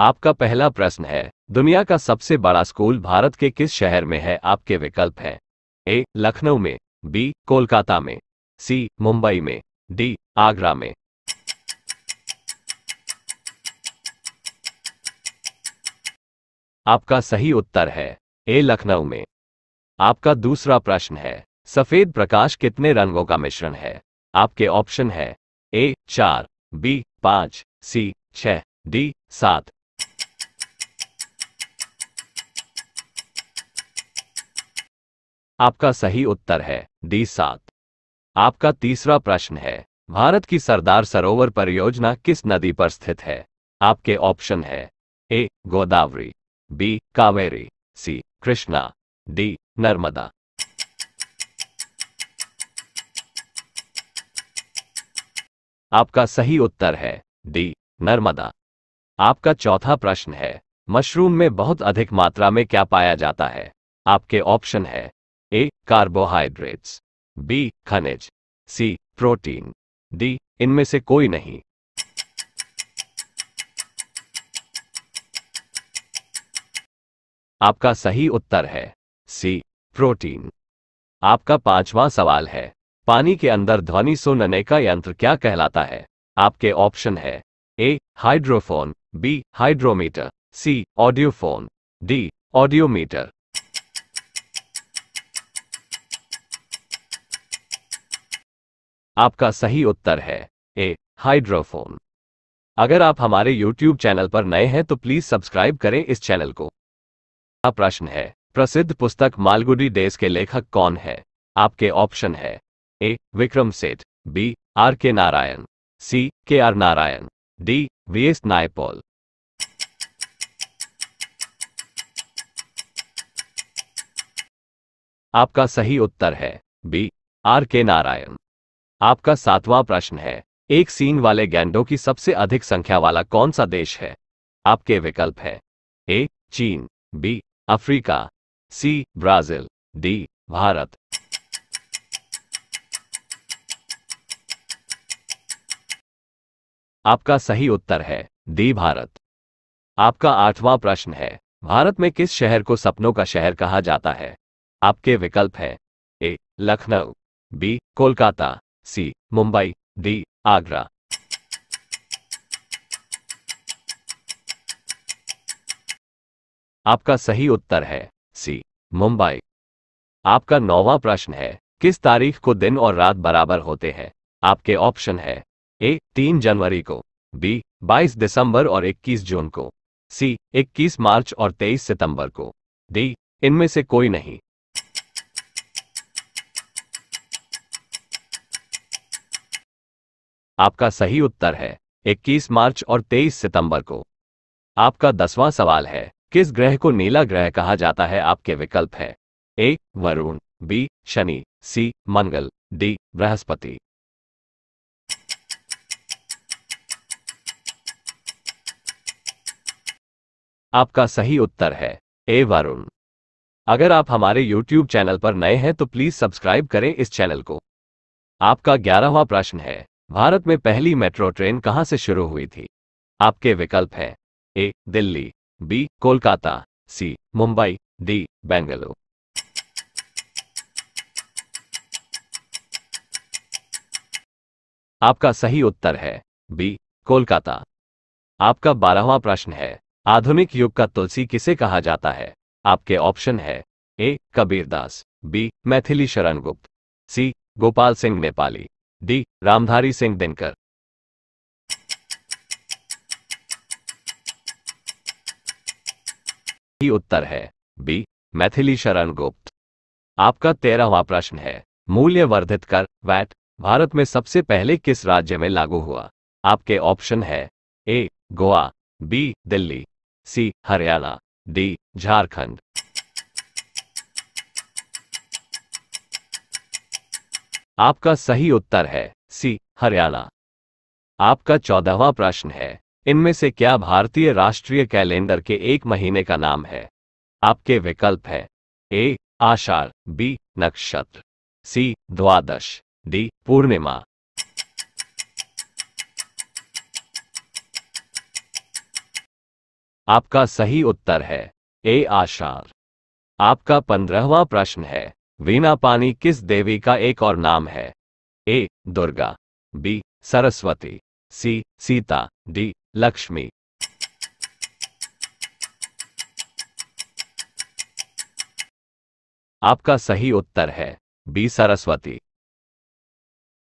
आपका पहला प्रश्न है दुनिया का सबसे बड़ा स्कूल भारत के किस शहर में है आपके विकल्प हैं ए लखनऊ में बी कोलकाता में सी मुंबई में डी आगरा में आपका सही उत्तर है ए लखनऊ में आपका दूसरा प्रश्न है सफेद प्रकाश कितने रंगों का मिश्रण है आपके ऑप्शन है ए चार बी पांच सी छह डी सात आपका सही उत्तर है डी सात आपका तीसरा प्रश्न है भारत की सरदार सरोवर परियोजना किस नदी पर स्थित है आपके ऑप्शन है A Godavari B Kaveri C Krishna D Narmada आपका सही उत्तर है डी नर्मदा आपका चौथा प्रश्न है मशरूम में बहुत अधिक मात्रा में क्या पाया जाता है आपके ऑप्शन है ए कार्बोहाइड्रेट्स बी खनिज सी प्रोटीन डी इनमें से कोई नहीं आपका सही उत्तर है सी प्रोटीन आपका पांचवा सवाल है पानी के अंदर ध्वनि सुनने का यंत्र क्या कहलाता है आपके ऑप्शन है A hydrophone B hydrometer C audiophone D audiometer आपका सही उत्तर है ए हाइड्रोफोन अगर आप हमारे YouTube चैनल पर नए हैं तो प्लीज सब्सक्राइब करें इस चैनल को प्रश्न है प्रसिद्ध पुस्तक मालगुडी डेज के लेखक कौन है आपके ऑप्शन है ए विक्रम सेठ बी आर के Narayan C K R Narayan D V S Naipaul आपका सही उत्तर है बी आर के नारायण आपका सातवां प्रश्न है एक सीन वाले गैंडों की सबसे अधिक संख्या वाला कौन सा देश है आपके विकल्प है ए चीन B Africa C Brazil D Bharat आपका सही उत्तर है डी भारत आपका आठवां प्रश्न है भारत में किस शहर को सपनों का शहर कहा जाता है आपके विकल्प हैं A Lucknow B Kolkata C Mumbai D Agra आपका सही उत्तर है सी मुंबई आपका नौवा प्रश्न है किस तारीख को दिन और रात बराबर होते हैं आपके ऑप्शन है ए तीन जनवरी को बी बाईस दिसंबर और इक्कीस जून को सी इक्कीस मार्च और तेईस सितंबर को डी इनमें से कोई नहीं आपका सही उत्तर है 21 मार्च और 23 सितंबर को आपका दसवां सवाल है किस ग्रह को नीला ग्रह कहा जाता है आपके विकल्प है A Varun B Shani C Mangal D Brihaspati आपका सही उत्तर है ए वरुण अगर आप हमारे YouTube चैनल पर नए हैं तो प्लीज सब्सक्राइब करें इस चैनल को आपका ग्यारहवा प्रश्न है भारत में पहली मेट्रो ट्रेन कहां से शुरू हुई थी आपके विकल्प हैं A Delhi B Kolkata C Mumbai D Bengaluru आपका सही उत्तर है बी कोलकाता आपका बारहवा प्रश्न है आधुनिक युग का तुलसी किसे कहा जाता है आपके ऑप्शन है ए Kabirdas B Maithili Sharan Gupt C Gopal Singh Nepali D Ramdhari Singh Dinkar ही उत्तर है बी मैथिली शरण गुप्त आपका तेरहवा प्रश्न है मूल्य वर्धित कर वैट भारत में सबसे पहले किस राज्य में लागू हुआ आपके ऑप्शन है A Goa B Delhi C Haryana D Jharkhand आपका सही उत्तर है सी हरियाणा आपका चौदहवा प्रश्न है इनमें से क्या भारतीय राष्ट्रीय कैलेंडर के एक महीने का नाम है आपके विकल्प है ए आषाढ़ बी नक्षत्र सी द्वादश डी पूर्णिमा आपका सही उत्तर है ए आषाढ़ आपका पंद्रहवा प्रश्न है वीणा पानी किस देवी का एक और नाम है A Durga B Saraswati C Sita D Lakshmi आपका सही उत्तर है बी सरस्वती